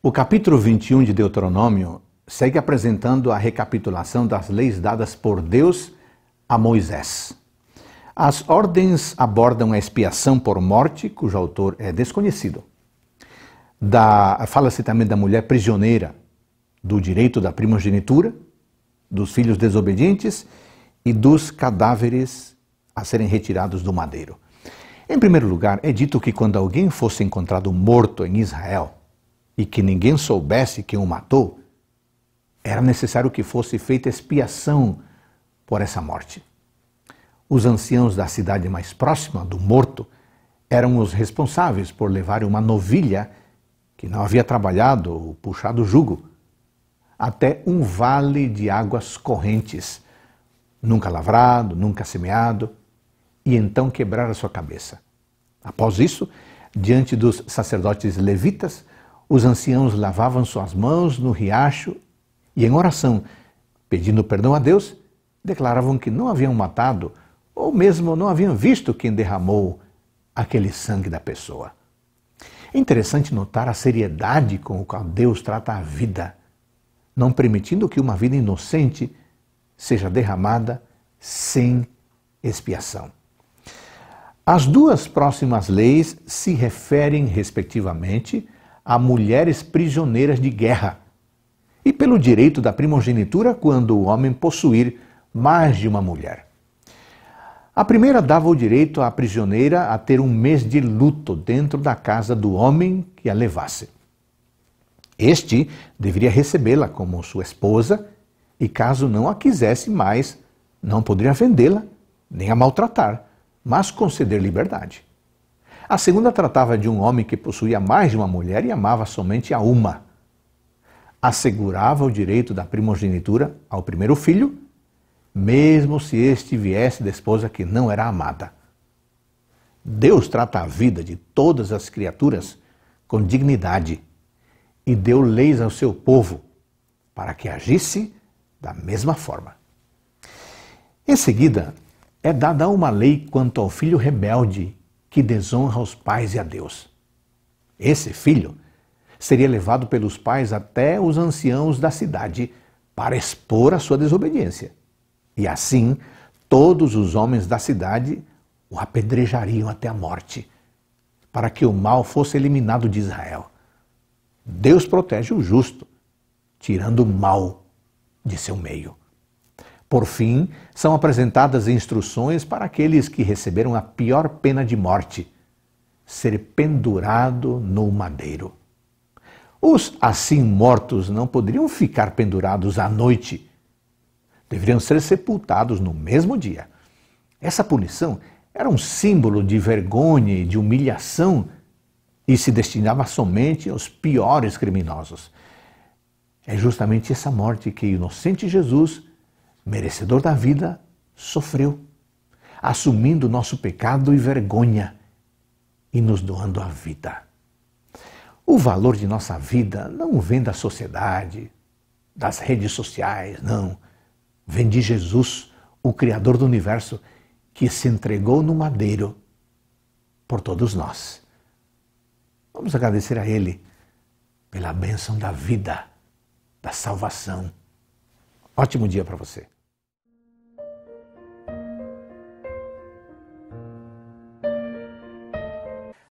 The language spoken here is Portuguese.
O capítulo 21 de Deuteronômio segue apresentando a recapitulação das leis dadas por Deus a Moisés. As ordens abordam a expiação por morte, cujo autor é desconhecido. Fala-se também da mulher prisioneira, do direito da primogenitura, dos filhos desobedientes e dos cadáveres a serem retirados do madeiro. Em primeiro lugar, é dito que quando alguém fosse encontrado morto em Israel, e que ninguém soubesse quem o matou, era necessário que fosse feita expiação por essa morte. Os anciãos da cidade mais próxima do morto eram os responsáveis por levar uma novilha que não havia trabalhado ou puxado jugo até um vale de águas correntes, nunca lavrado, nunca semeado, e então quebrar a sua cabeça. Após isso, diante dos sacerdotes levitas, os anciãos lavavam suas mãos no riacho e, em oração, pedindo perdão a Deus, declaravam que não haviam matado ou mesmo não haviam visto quem derramou aquele sangue da pessoa. É interessante notar a seriedade com a qual Deus trata a vida, não permitindo que uma vida inocente seja derramada sem expiação. As duas próximas leis se referem, respectivamente, a mulheres prisioneiras de guerra, e pelo direito da primogenitura quando o homem possuir mais de uma mulher. A primeira dava o direito à prisioneira a ter um mês de luto dentro da casa do homem que a levasse. Este deveria recebê-la como sua esposa e, caso não a quisesse mais, não poderia vendê-la nem a maltratar, mas conceder liberdade. A segunda tratava de um homem que possuía mais de uma mulher e amava somente a uma. Assegurava o direito da primogenitura ao primeiro filho, mesmo se este viesse da esposa que não era amada. Deus trata a vida de todas as criaturas com dignidade e deu leis ao seu povo para que agisse da mesma forma. Em seguida, é dada uma lei quanto ao filho rebelde que desonra os pais e a Deus. Esse filho seria levado pelos pais até os anciãos da cidade para expor a sua desobediência. E assim, todos os homens da cidade o apedrejariam até a morte, para que o mal fosse eliminado de Israel. Deus protege o justo, tirando o mal de seu meio. Por fim, são apresentadas instruções para aqueles que receberam a pior pena de morte: ser pendurado no madeiro. Os assim mortos não poderiam ficar pendurados à noite. Deveriam ser sepultados no mesmo dia. Essa punição era um símbolo de vergonha e de humilhação e se destinava somente aos piores criminosos. É justamente essa morte que o inocente Jesus merecedor da vida, sofreu, assumindo nosso pecado e vergonha e nos doando a vida. O valor de nossa vida não vem da sociedade, das redes sociais, não. Vem de Jesus, o Criador do universo, que se entregou no madeiro por todos nós. Vamos agradecer a Ele pela bênção da vida, da salvação. Ótimo dia para você.